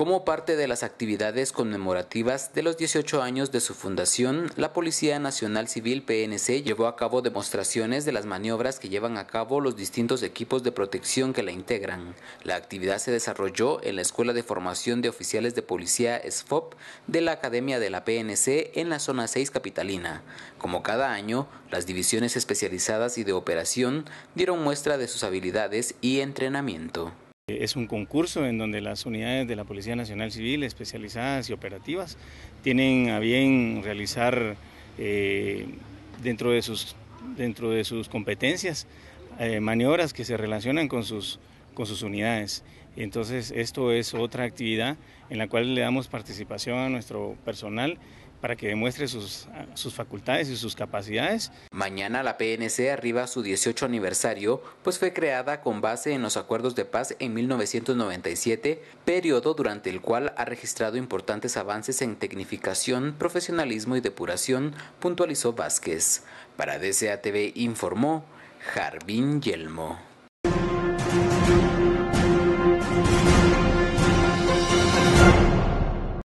Como parte de las actividades conmemorativas de los 18 años de su fundación, la Policía Nacional Civil PNC llevó a cabo demostraciones de las maniobras que llevan a cabo los distintos equipos de protección que la integran. La actividad se desarrolló en la Escuela de Formación de Oficiales de Policía SFOP de la Academia de la PNC en la zona 6 capitalina. Como cada año, las divisiones especializadas y de operación dieron muestra de sus habilidades y entrenamiento. Es un concurso en donde las unidades de la Policía Nacional Civil especializadas y operativas tienen a bien realizar eh, dentro, de sus, dentro de sus competencias eh, maniobras que se relacionan con sus, con sus unidades. Entonces, esto es otra actividad en la cual le damos participación a nuestro personal para que demuestre sus, facultades y sus capacidades. Mañana la PNC arriba a su 18 aniversario, pues fue creada con base en los acuerdos de paz en 1997, periodo durante el cual ha registrado importantes avances en tecnificación, profesionalismo y depuración, puntualizó Vázquez. Para DCATV informó Jardín Yelmo.